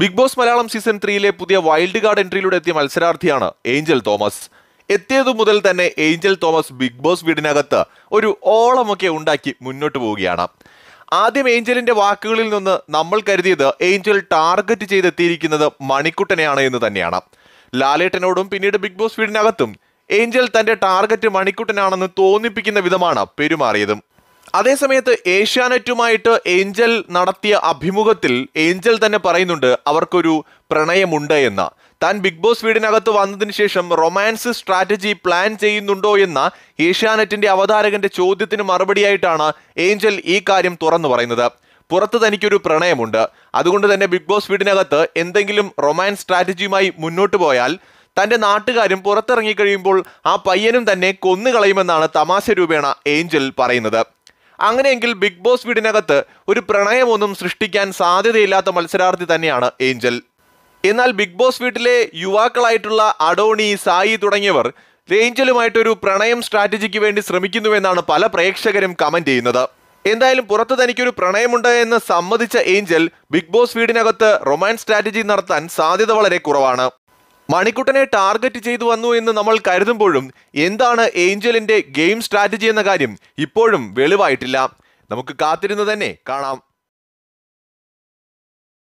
big Boss Malayalam season ത്രീയിലെ പുതിയ wild card എൻട്രിയിലൂടെ എത്തിയ മത്സരാർത്ഥിയാണ് ഏഞ്ചൽ തോമസ് എത്തിയതു മുതൽ തന്നെ ഏഞ്ചൽ തോമസ് ബിഗ് ബോസ് വീടിനകത്ത് ഒരു ഓളമൊക്കെ ഉണ്ടാക്കി മുന്നോട്ട് പോവുകയാണ് ആദ്യം ഏഞ്ചലിന്റെ വാക്കുകളിൽ നിന്ന് നമ്മൾ കരുതിയത് ഏഞ്ചൽ ടാർഗറ്റ് ചെയ്തെത്തിയിരിക്കുന്നത് മണിക്കുട്ടനെയാണ് എന്ന് തന്നെയാണ് ലാലേട്ടനോടും പിന്നീട് ബിഗ് ബോസ് വീടിനകത്തും ഏഞ്ചൽ തന്റെ ടാർഗറ്റ് മണിക്കുട്ടനാണെന്ന് തോന്നിപ്പിക്കുന്ന വിധമാണ് പെരുമാറിയതും അതേസമയത്ത് ഏഷ്യാനെറ്റുമായിട്ട് ഏഞ്ചൽ നടത്തിയ അഭിമുഖത്തിൽ ഏഞ്ചൽ തന്നെ പറയുന്നുണ്ട് അവർക്കൊരു പ്രണയമുണ്ട് എന്ന് താൻ ബിഗ് ബോസ് വീടിനകത്ത് വന്നതിന് ശേഷം റൊമാൻസ് സ്ട്രാറ്റജി പ്ലാൻ ചെയ്യുന്നുണ്ടോ എന്ന ഏഷ്യാനെറ്റിന്റെ അവതാരകന്റെ ചോദ്യത്തിന് മറുപടിയായിട്ടാണ് ഏഞ്ചൽ ഈ കാര്യം തുറന്നു പറയുന്നത് പുറത്ത് തനിക്കൊരു പ്രണയമുണ്ട് അതുകൊണ്ട് തന്നെ ബിഗ് ബോസ് വീടിനകത്ത് എന്തെങ്കിലും റൊമാൻസ് സ്ട്രാറ്റജിയുമായി മുന്നോട്ട് പോയാൽ തൻ്റെ നാട്ടുകാരും പുറത്തിറങ്ങിക്കഴിയുമ്പോൾ ആ പയ്യനും തന്നെ കൊന്നുകളയുമെന്നാണ് തമാശ രൂപേണ ഏഞ്ചൽ പറയുന്നത് അങ്ങനെയെങ്കിൽ ബിഗ് ബോസ് വീടിനകത്ത് ഒരു പ്രണയമൊന്നും സൃഷ്ടിക്കാൻ സാധ്യതയില്ലാത്ത മത്സരാർത്ഥി തന്നെയാണ് ഏഞ്ചൽ എന്നാൽ ബിഗ് ബോസ് വീട്ടിലെ യുവാക്കളായിട്ടുള്ള അഡോണി സായി തുടങ്ങിയവർ ഏഞ്ചലുമായിട്ടൊരു പ്രണയം സ്ട്രാറ്റജിക്ക് വേണ്ടി ശ്രമിക്കുന്നുവെന്നാണ് പല പ്രേക്ഷകരും കമന്റ് ചെയ്യുന്നത് എന്തായാലും പുറത്ത് തനിക്കൊരു പ്രണയമുണ്ട് എന്ന് സമ്മതിച്ച ഏഞ്ചൽ ബിഗ് ബോസ് വീടിനകത്ത് റൊമാൻസ് സ്ട്രാറ്റജി നടത്താൻ സാധ്യത വളരെ കുറവാണ് മണിക്കുട്ടനെ ടാർഗറ്റ് ചെയ്തു വന്നു എന്ന് നമ്മൾ കരുതുമ്പോഴും എന്താണ് ഏഞ്ചലിന്റെ ഗെയിം സ്ട്രാറ്റജി എന്ന കാര്യം ഇപ്പോഴും വെളിവായിട്ടില്ല നമുക്ക് കാത്തിരുന്ന് തന്നെ കാണാം